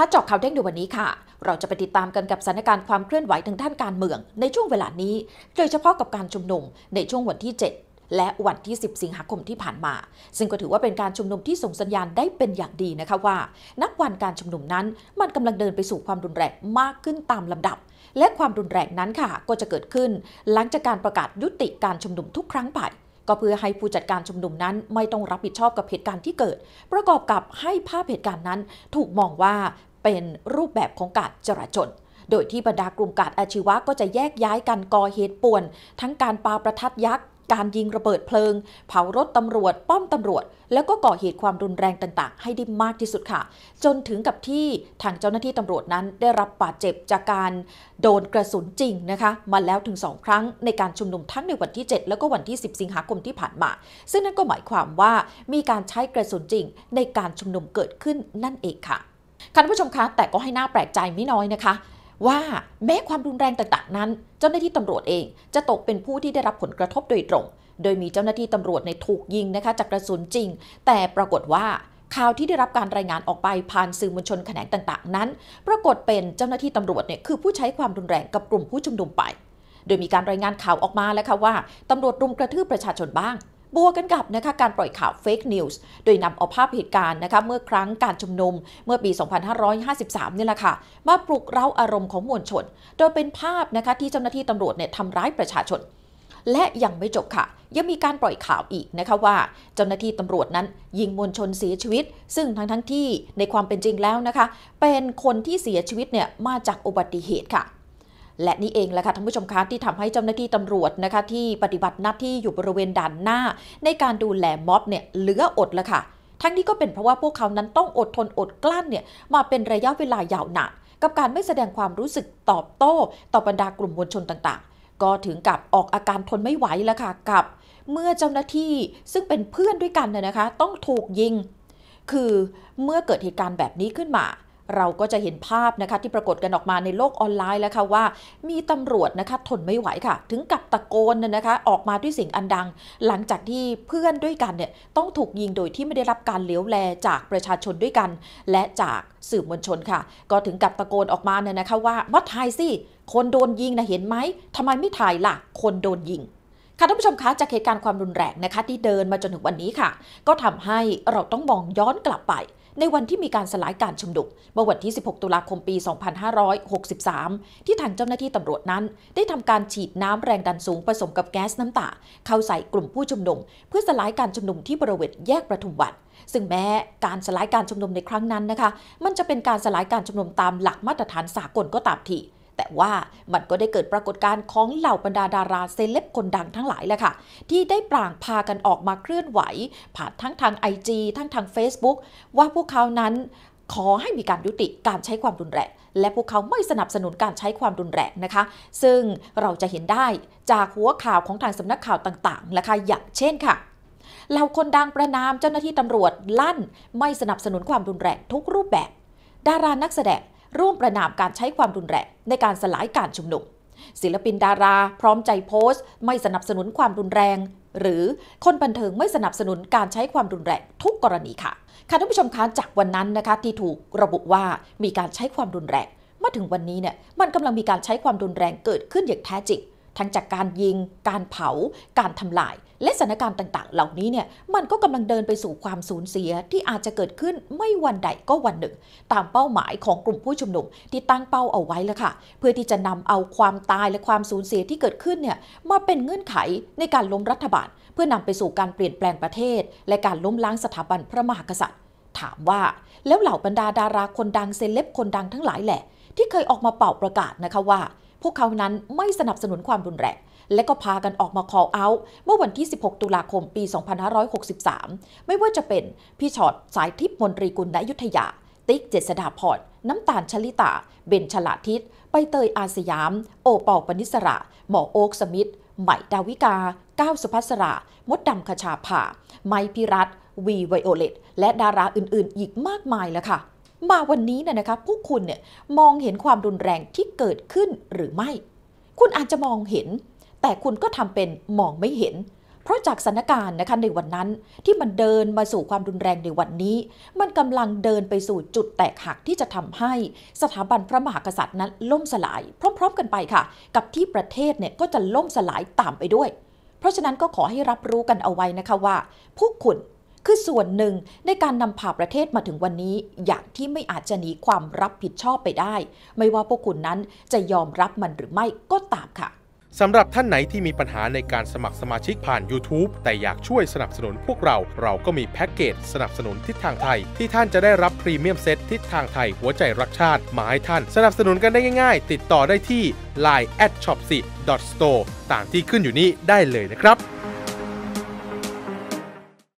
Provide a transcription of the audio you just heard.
คะจอกข่าวเด้งในวันนี้ค่ะ เราจะไปติดตามกันกับสถานการณ์ความเคลื่อนไหวทางด้านการเมืองในช่วงเวลานี้ โดยเฉพาะกับการชุมนุมในช่วงวันที่ 7 และวันที่ 10 สิงหาคมที่ผ่านมา ซึ่งก็ถือว่าเป็นการชุมนุมที่ส่งสัญญาณได้เป็นอย่างดีนะคะว่า นักวันการชุมนุมนั้น มันกำลังเดินไปสู่ความรุนแรงมากขึ้นตามลำดับ และความรุนแรงนั้นค่ะ ก็จะเกิดขึ้นหลังจากการประกาศยุติการชุมนุมทุกครั้งไป ก็เพื่อให้ผู้จัดการชุมนุมนั้น ไม่ต้องรับผิดชอบกับเหตุการณ์ที่เกิด ประกอบกับให้ภาพเหตุการณ์นั้นถูกมองว่าเป็นรูปแบบของการจราจนโดยที่บรรดากลุ่มกาดอาชีวะก็จะแยกย้ายกันก่อเหตุป่วน ทั้งการปาประทัดยักษ์ การยิงระเบิดเพลิง เผารถตำรวจป้อมตำรวจ แล้วก็ก่อเหตุความรุนแรงต่าง ๆ ให้ได้มากที่สุดค่ะ จนถึงกับที่ทางเจ้าหน้าที่ตำรวจนั้นได้รับบาดเจ็บจากการโดนกระสุนจริงนะคะมาแล้วถึง 2 ครั้งในการชุมนุมทั้งในวันที่ 7 แล้วก็วันที่ 10 สิงหาคมที่ผ่านมา ซึ่งนั่นก็หมายความว่ามีการใช้กระสุนจริงในการชุมนุมเกิดขึ้นนั่นเองค่ะคุณผู้ชมคะแต่ก็ให้หน้าแปลกใจไม่น้อยนะคะ ว่าแม้ความรุนแรงต่างๆนั้น เจ้าหน้าที่ตำรวจเองจะตกเป็นผู้ที่ได้รับผลกระทบโดยตรง โดยมีเจ้าหน้าที่ตำรวจในถูกยิงนะคะจากกระสุนจริง แต่ปรากฏว่าข่าวที่ได้รับการรายงานออกไปผ่านสื่อมวลชนแขนงต่างๆนั้น ปรากฏเป็นเจ้าหน้าที่ตำรวจเนี่ยคือผู้ใช้ความรุนแรงกับกลุ่มผู้ชุมนุมไป โดยมีการรายงานข่าวออกมาแล้วค่ะว่าตำรวจรุมกระทืบประชาชนบ้างบวกกันกับนะคะการปล่อยข่าวเฟกนิวส์โดยนำเอาภาพเหตุการณ์นะคะเมื่อครั้งการชุมนุมเมื่อปี 2553 นี่แหละค่ะ มาปลุกเร้าอารมณ์ของมวลชน โดยเป็นภาพนะคะที่เจ้าหน้าที่ตำรวจเนี่ยทำร้ายประชาชน และยังไม่จบค่ะ ยังมีการปล่อยข่าวอีกนะคะว่าเจ้าหน้าที่ตำรวจนั้นยิงมวลชนเสียชีวิต ซึ่งทั้งทั้งที่ในความเป็นจริงแล้วนะคะเป็นคนที่เสียชีวิตเนี่ยมาจากอุบัติเหตุค่ะและนี่เองแหละค่ะท่านผู้ชมคะที่ทำให้เจ้าหน้าที่ตำรวจนะคะที่ปฏิบัติหน้าที่อยู่บริเวณด่านหน้า ในการดูแลม็อบเนี่ยเหลืออดละค่ะ ทั้งนี้ก็เป็นเพราะว่าพวกเขานั้นต้องอดทนอดกลั้นเนี่ยมาเป็นระยะเวลายาวนานกับการไม่แสดงความรู้สึกตอบโต้ ต่อบรรดากลุ่มมวลชนต่างๆ ก็ถึงกับออกอาการทนไม่ไหวละค่ะกับเมื่อเจ้าหน้าที่ซึ่งเป็นเพื่อนด้วยกันน่ยนะคะ ต้องถูกยิง คือเมื่อเกิดเหตุการณ์แบบนี้ขึ้นมาเราก็จะเห็นภาพนะคะที่ปรากฏกันออกมาในโลกออนไลน์แล้วค่ะว่า มีตำรวจนะคะทนไม่ไหวค่ะ ถึงกับตะโกนนะคะออกมาด้วยเสียงอันดัง หลังจากที่เพื่อนด้วยกันเนี่ยต้องถูกยิงโดยที่ไม่ได้รับการเลี้ยวแล จากประชาชนด้วยกัน และจากสื่อมวลชนค่ะก็ถึงกับตะโกนออกมาเนี่ยนะคะว่ามาถ่ายสิคนโดนยิงนะเห็นไหมทำไมไม่ถ่ายล่ะ คนโดนยิงค่ะท่านผู้ชมคะจากเหตุการณ์ความรุนแรงนะคะที่เดินมาจนถึงวันนี้ค่ะ ก็ทำให้เราต้องมองย้อนกลับไปในวันที่มีการสลายการชุมนุมเมื่อวันที่ 16 ตุลาคมปี 2563 ที่ทางเจ้าหน้าที่ตำรวจนั้น ได้ทำการฉีดน้ำแรงดันสูงผสมกับแก๊สน้ำตาเข้าใส่กลุ่มผู้ชุมนุมเพื่อสลายการชุมนุมที่บริเวณแยกประทุมวันซึ่งแม้การสลายการชุมนุมในครั้งนั้นนะคะมันจะเป็นการสลายการชุมนุมตามหลักมาตรฐานสากลก็ตามที่แต่ว่ามันก็ได้เกิดปรากฏการณ์ของเหล่าบรรดาดาราเซเลบคนดังทั้งหลายแหละค่ะที่ได้ปรางพากันออกมาเคลื่อนไหว ผ่านทั้งทาง IG ทั้งทาง Facebook ว่าพวกเขานั้นขอให้มีการยุติการใช้ความรุนแรงและพวกเขาไม่สนับสนุนการใช้ความรุนแรงนะคะ ซึ่งเราจะเห็นได้จากหัวข่าวของทางสำนักข่าวต่างๆ นะคะอย่างเช่นค่ะ เหล่าคนดังประนามเจ้าหน้าที่ตำรวจลั่นไม่สนับสนุนความรุนแรงทุกรูปแบบ ดารานักแสดงร่วมประนามการใช้ความรุนแรงในการสลายการชุมนุมศิลปินดารา พร้อมใจโพสต์ ไม่สนับสนุนความรุนแรง หรือคนบันเทิงไม่สนับสนุนการใช้ความรุนแรงทุกกรณีค่ะค่ะท่านผู้ชมคะจากวันนั้นนะคะ ที่ถูกระบุว่ามีการใช้ความรุนแรงมาถึงวันนี้เนี่ยมันกำลังมีการใช้ความรุนแรงเกิดขึ้นอย่างแท้จริงทั้งจากการยิงการเผา การทำลาย และสถานการณ์ต่างๆ เหล่านี้เนี่ย มันก็กำลังเดินไปสู่ความสูญเสียที่อาจจะเกิดขึ้นไม่วันใดก็วันหนึ่ง ตามเป้าหมายของกลุ่มผู้ชุมนุมที่ตั้งเป้าเอาไว้แล้วค่ะ เพื่อที่จะนำเอาความตายและความสูญเสียที่เกิดขึ้นเนี่ยมาเป็นเงื่อนไขในการล้มรัฐบาล เพื่อนำไปสู่การเปลี่ยนแปลงประเทศ และการล้มล้างสถาบันพระมหากษัตริย์ ถามว่าแล้วเหล่าบรรดาดาราคนดังเซเลบคนดังทั้งหลายแหละ ที่เคยออกมาเป่าประกาศนะคะว่าพวกเขานั้นไม่สนับสนุนความรุนแรงและก็พากันออกมา call out เมื่อวันที่ 16 ตุลาคมปี 2563 ไม่ว่าจะเป็นพี่ชอ็อตสายทิพย์มนตรีกุละยุทธยา ติ๊กเจษดาพรน้ำตาลชลิตาเบนชลาทิศไปเตยอาสยาม โอปอลปนิสระ หมอโอ๊กสมิธใหม่ดาวิกาก้าวสุภัสรามดดำขชาผ่าไมพิรัตวีไวโอเลตและดาราอื่นๆ อีกมากมายเลยค่ะมาวันนี้เนี่ยนะคะผู้คุณเนี่ยมองเห็นความรุนแรงที่เกิดขึ้นหรือไม่ คุณอาจจะมองเห็น แต่คุณก็ทำเป็นมองไม่เห็น เพราะจากสถานการณ์นะคะในวันนั้นที่มันเดินมาสู่ความรุนแรงในวันนี้ มันกำลังเดินไปสู่จุดแตกหักที่จะทำให้ สถาบันพระมหากษัตริย์นั้น ล่มสลาย พร้อมๆกันไปค่ะ กับที่ประเทศเนี่ยก็จะล่มสลายตามไปด้วย เพราะฉะนั้นก็ขอให้รับรู้กันเอาไว้นะคะว่าผู้คุณคือส่วนหนึ่งในการนำพาประเทศมาถึงวันนี้ อย่างที่ไม่อาจจะหนีความรับผิดชอบไปได้ ไม่ว่าพวกคุณนั้นจะยอมรับมันหรือไม่ก็ตามค่ะสำหรับท่านไหนที่มีปัญหาในการสมัครสมาชิกผ่าน YouTube แต่อยากช่วยสนับสนุนพวกเราเราก็มีแพ็กเกจสนับสนุนทิศทางไทย ที่ท่านจะได้รับพรีเมียมเซตทิศทางไทยหัวใจรักชาติมาให้ท่าน สนับสนุนกันได้ง่ายๆ ติดต่อได้ที่ line at shopsi store ตามที่ขึ้นอยู่นี้ได้เลยนะครับ